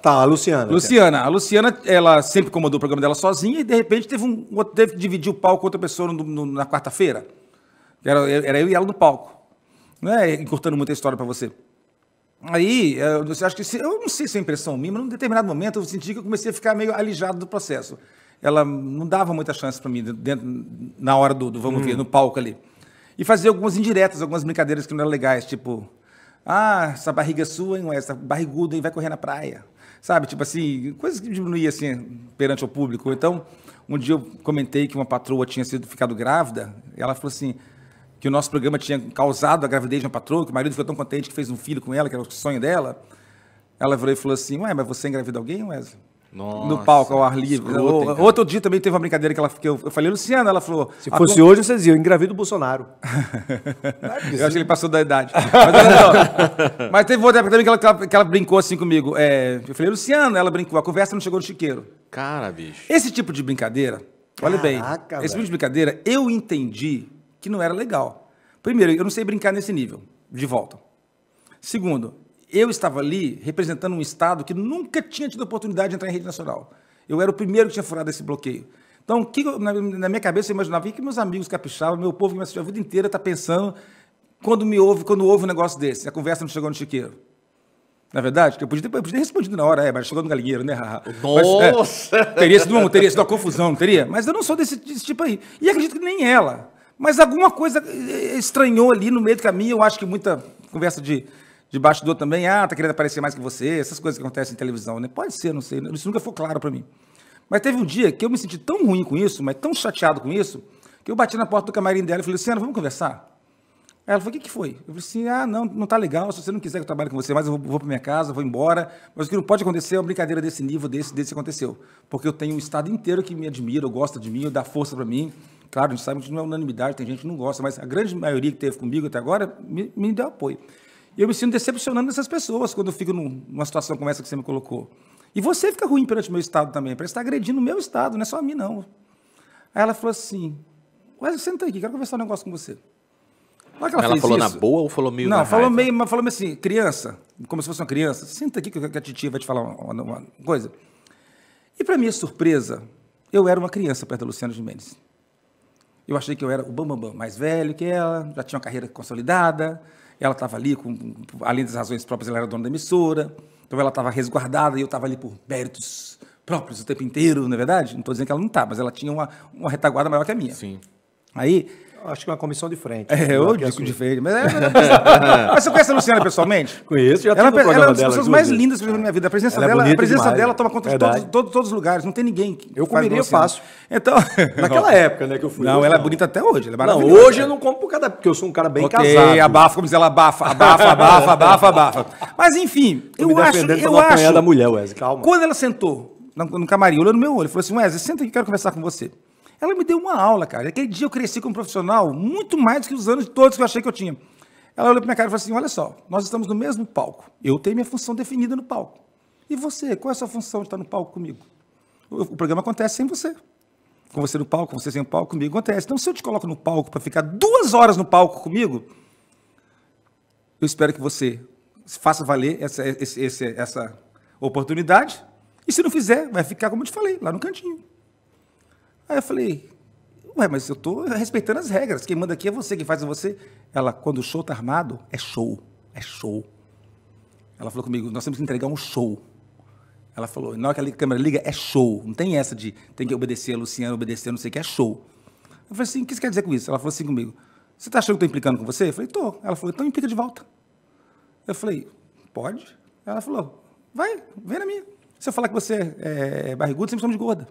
Tá, a Luciana. Luciana, a Luciana, ela sempre comandou o programa dela sozinha e de repente teve um teve que dividir o palco com outra pessoa no, no, na quarta-feira. Era, era eu e ela no palco. Né? Encurtando muita história para você. Aí, eh, eu acha que se, eu não sei se é impressão minha, mas num determinado momento eu senti que eu comecei a ficar meio alijado do processo. Ela não dava muita chance para mim dentro, na hora do, do vamos hum. ver no palco ali. E fazia algumas indiretas, algumas brincadeiras que não eram legais, tipo, ah, essa barriga é sua, hein, Essa barriguda, hein? Vai correr na praia. Sabe? Tipo assim, coisas que diminuíam assim, perante o público. Então, um dia eu comentei que uma patroa tinha sido ficado grávida, ela falou assim, que o nosso programa tinha causado a gravidez de uma patroa, que o marido ficou tão contente que fez um filho com ela, que era o sonho dela. Ela virou e falou assim, ué, mas você engravidou alguém, Wesley? Nossa, no palco, ao ar livre. Outro dia também teve uma brincadeira que, ela, que eu, eu falei, Luciana, ela falou. Se fosse conta... hoje, vocês iam, engravido o Bolsonaro. eu acho que ele passou da idade. Mas, mas teve outra época também que ela, que ela, que ela brincou assim comigo. É, eu falei, Luciana, ela brincou, a conversa não chegou no chiqueiro. Cara, bicho. Esse tipo de brincadeira, olha bem, velho. esse tipo de brincadeira, eu entendi que não era legal. Primeiro, eu não sei brincar nesse nível, de volta. Segundo, eu estava ali representando um Estado que nunca tinha tido oportunidade de entrar em rede nacional. Eu era o primeiro que tinha furado esse bloqueio. Então, que, na, na, minha cabeça, eu imaginava que meus amigos capixavam, meu povo que me assistiu a vida inteira, está pensando quando me ouve, quando ouve um negócio desse. A conversa não chegou no chiqueiro. Na verdade, eu podia, ter, eu podia ter respondido na hora, é, mas chegou no galinheiro, né? Nossa! Mas, é, teria, sido, uma teria sido uma confusão, não teria? Mas eu não sou desse, desse tipo aí. E acredito que nem ela. Mas alguma coisa eh, eh, estranhou ali no meio do caminho, eu acho que muita conversa de de bastidor também, ah, tá querendo aparecer mais que você, essas coisas que acontecem em televisão, né? Pode ser, não sei, né? isso nunca foi claro para mim. Mas teve um dia que eu me senti tão ruim com isso, mas tão chateado com isso, que eu bati na porta do camarim dela e falei, Luciana, vamos conversar? Ela falou, o que, que foi? Eu falei assim, ah, não, não tá legal, se você não quiser que eu trabalhe com você, mas eu vou, vou para minha casa, vou embora, mas o que não pode acontecer é uma brincadeira desse nível, desse, desse aconteceu. Porque eu tenho um estado inteiro que me admira, gosta de mim, dá força para mim, Claro, a gente sabe que não é unanimidade, tem gente que não gosta, mas a grande maioria que teve comigo até agora me, me deu apoio. E eu me sinto decepcionando essas pessoas quando eu fico numa situação como essa que você me colocou. E você fica ruim perante o meu Estado também, parece estar tá agredindo o meu Estado, não é só a mim, não. Aí ela falou assim, Wesley, senta aqui, quero conversar um negócio com você. É ela, ela falou isso, na boa ou falou meio Não, falou raiva? meio, falou meio assim, criança, como se fosse uma criança, senta aqui que a titia vai te falar uma, uma coisa. E para minha surpresa, eu era uma criança perto da Luciana de Mendes. Eu achei que eu era o bambambam bam, bam, mais velho que ela, já tinha uma carreira consolidada, ela estava ali, com, além das razões próprias, ela era dona da emissora, então ela estava resguardada e eu estava ali por méritos próprios o tempo inteiro, não é verdade? Não estou dizendo que ela não está, mas ela tinha uma, uma retaguarda maior que a minha. Sim. Aí Acho que é uma comissão de frente. É, eu digo de frente. Mas, é, mas você conhece a Luciana pessoalmente? Conheço, já ela, ela, é ela é uma das pessoas mais lindas que eu já vi na minha vida. A presença, é dela, é a presença demais. dela toma conta de todos, todos, todos, os lugares. Não tem ninguém que Eu comeria, eu faço. Então, naquela época né, que eu fui. Não, ela não. é bonita até hoje. Ela é maravilhosa. Não, hoje eu não como por causa porque eu sou um cara bem okay, casado. abafa, como diz ela, abafa, abafa, abafa, abafa, abafa. Mas enfim, eu, eu acho... Eu acho... da mulher, Wesley, calma. Quando ela sentou no, no camarim, olhou no meu olho, falou assim, Wesley, senta aqui, quero conversar com você. Ela me deu uma aula, cara. Aquele dia eu cresci como profissional muito mais do que os anos todos que eu achei que eu tinha. Ela olhou para minha cara e falou assim: Olha só, nós estamos no mesmo palco. Eu tenho minha função definida no palco. E você, qual é a sua função de estar no palco comigo? O, o programa acontece sem você. Com você no palco, com você sem o palco, comigo acontece. Então, se eu te coloco no palco para ficar duas horas no palco comigo, eu espero que você faça valer essa, essa, essa oportunidade. E se não fizer, vai ficar, como eu te falei, lá no cantinho. Aí eu falei, ué, mas eu tô respeitando as regras. Quem manda aqui é você, quem faz é você. Ela, quando o show tá armado, é show. É show. Ela falou comigo, nós temos que entregar um show. Ela falou, na hora que a câmera liga, é show. Não tem essa de tem que obedecer a Luciana, obedecer, não sei o que, é show. Eu falei assim, o que você quer dizer com isso? Ela falou assim comigo, você tá achando que eu tô implicando com você? Eu falei, tô. Ela falou, então implica de volta. Eu falei, pode? Ela falou, vai, vem na minha. Se eu falar que você é, é, é barrigudo, você me chama de gorda.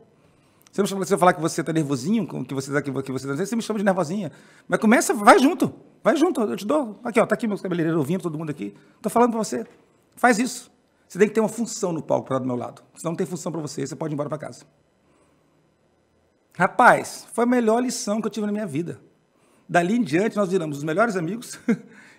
Você não você falar que você está nervosinho, que você tá, que você tá, você me chama de nervosinha. Mas começa, vai junto. Vai junto, eu te dou. Aqui, ó, tá aqui meus cabeleireiros ouvindo, todo mundo aqui. Tô falando para você. Faz isso. Você tem que ter uma função no palco para do meu lado. Se não tem função para você, você pode ir embora para casa. Rapaz, foi a melhor lição que eu tive na minha vida. Dali em diante, nós viramos os melhores amigos.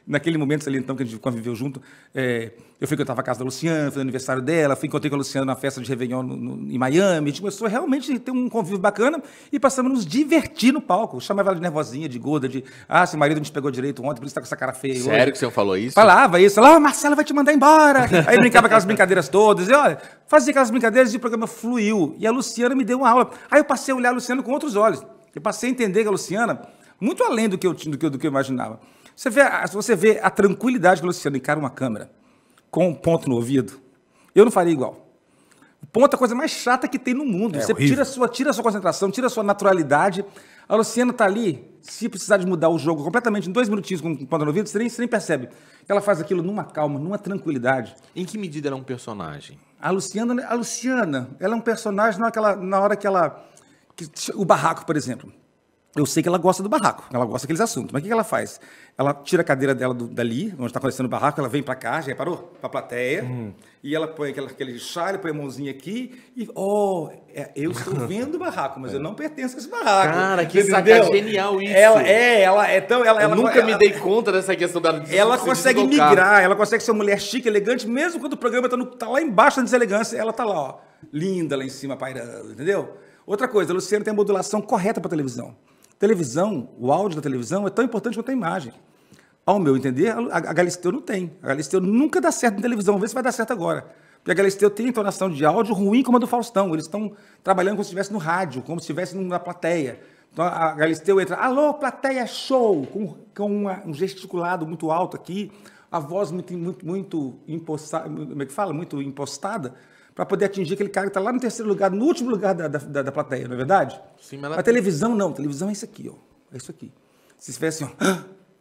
naquele momento ali, então, que a gente conviveu junto, é, eu estava na casa da Luciana, foi aniversário dela, fui encontrei com a Luciana na festa de Réveillon no, no, em Miami. A gente começou realmente a ter um convívio bacana e passamos a nos divertir no palco. chamava ela de nervosinha, de gorda, de ah, seu marido não te pegou direito ontem, por isso está com essa cara feia. Sério hoje. que você falou isso? Falava isso, lá, ah, Marcela vai te mandar embora. Aí brincava aquelas brincadeiras todas, e olha, fazia aquelas brincadeiras e o programa fluiu. E a Luciana me deu uma aula. Aí eu passei a olhar a Luciana com outros olhos. Eu passei a entender que a Luciana, muito além do que eu, do que, do que eu imaginava. Você vê, você vê a tranquilidade que o Luciano encara uma câmera com um ponto no ouvido. Eu não faria igual. O ponto é a coisa mais chata que tem no mundo. É, você tira a, sua, tira a sua concentração, tira a sua naturalidade. A Luciana está ali, se precisar de mudar o jogo completamente, em dois minutinhos com o ponto no ouvido, você nem, você nem percebe. Ela faz aquilo numa calma, numa tranquilidade. Em que medida ela é um personagem? A Luciana, a Luciana, ela é um personagem na hora que ela... Na hora que ela que, o barraco, por exemplo eu sei que ela gosta do barraco, ela gosta daqueles assuntos. Mas o que ela faz? Ela tira a cadeira dela do, dali, onde está acontecendo o barraco, ela vem para cá, já reparou? Para a plateia. Uhum. E ela põe aquela, aquele chale, põe a mãozinha aqui e, oh, é, eu estou vendo o barraco, mas é. eu não pertenço a esse barraco. Cara, que saca genial isso. Ela é, ela é tão. Ela, ela, nunca ela, me dei conta dessa questão da. Ela consegue migrar, ela consegue ser uma mulher chique, elegante, mesmo quando o programa está tá lá embaixo da deselegância, ela está lá, ó, linda lá em cima, pairando, entendeu? Outra coisa, a Luciana tem a modulação correta para televisão televisão, o áudio da televisão é tão importante quanto a imagem. Ao meu entender, a Galisteu não tem. A Galisteu nunca dá certo na televisão. Vamos ver se vai dar certo agora. Porque a Galisteu tem entonação de áudio ruim como a do Faustão. Eles estão trabalhando como se estivesse no rádio, como se estivesse na plateia. Então a Galisteu entra, alô, plateia, show! Com, com uma, um gesticulado muito alto aqui, a voz muito, muito, muito impostada, como é que fala? Muito impostada para poder atingir aquele cara que está lá no terceiro lugar, no último lugar da, da, da plateia, não é verdade? Sim, mas a televisão não, a televisão é isso aqui, ó. É isso aqui. Se estiver assim, ó,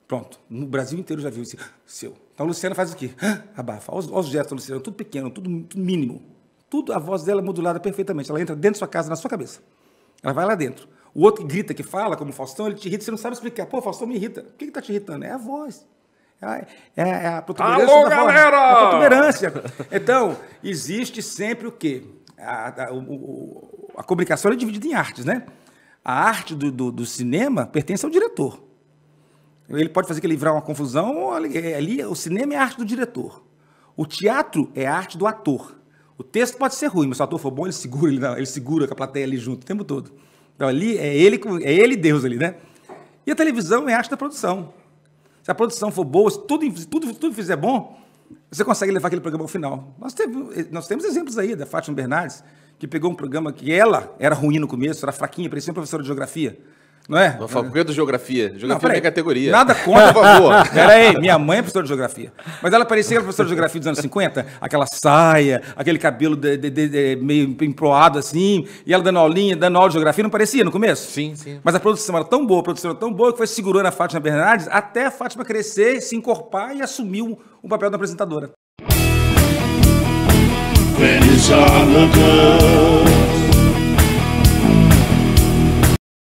pronto, no Brasil inteiro já viu isso. Seu. Então a Luciana faz o quê? Abafa. Olha os, gestos da Luciana, tudo pequeno, tudo, tudo mínimo. Tudo, a voz dela é modulada perfeitamente. Ela entra dentro da sua casa, na sua cabeça. Ela vai lá dentro. O outro que grita, que fala, como o Faustão, ele te irrita, você não sabe explicar. Pô, Faustão me irrita. O que está te irritando? É a voz. É, é, a protuberância. Alô, galera! É a protuberância. Então, existe sempre o quê? A, a, o, a comunicação é dividida em artes, né? A arte do, do, do, cinema pertence ao diretor. Ele pode fazer que livrar uma confusão, ali, é, ali o cinema é a arte do diretor. O teatro é a arte do ator. O texto pode ser ruim, mas se o ator for bom, ele segura, ele, ele segura com a plateia ali junto o tempo todo. Então ali é ele, é ele Deus ali, né? E a televisão é a arte da produção. Se a produção for boa, se tudo, tudo, tudo fizer bom, você consegue levar aquele programa ao final. Nós, teve, nós temos exemplos aí da Fátima Bernardes, que pegou um programa que ela era ruim no começo, era fraquinha, parecia uma professora de geografia. Não é? Na faculdade de Geografia. Geografia não, é minha categoria. Nada contra, por favor. Pera aí, minha mãe é professora de Geografia. Mas ela parecia professora de Geografia dos anos 50, aquela saia, aquele cabelo de, de, de, meio emproado assim, e ela dando aulinha, dando aula de Geografia, não parecia no começo? Sim, sim. Mas a produção era tão boa, a produção era tão boa, que foi segurando a Fátima Bernardes até a Fátima crescer, se encorpar e assumir o um papel da apresentadora. Venezuela.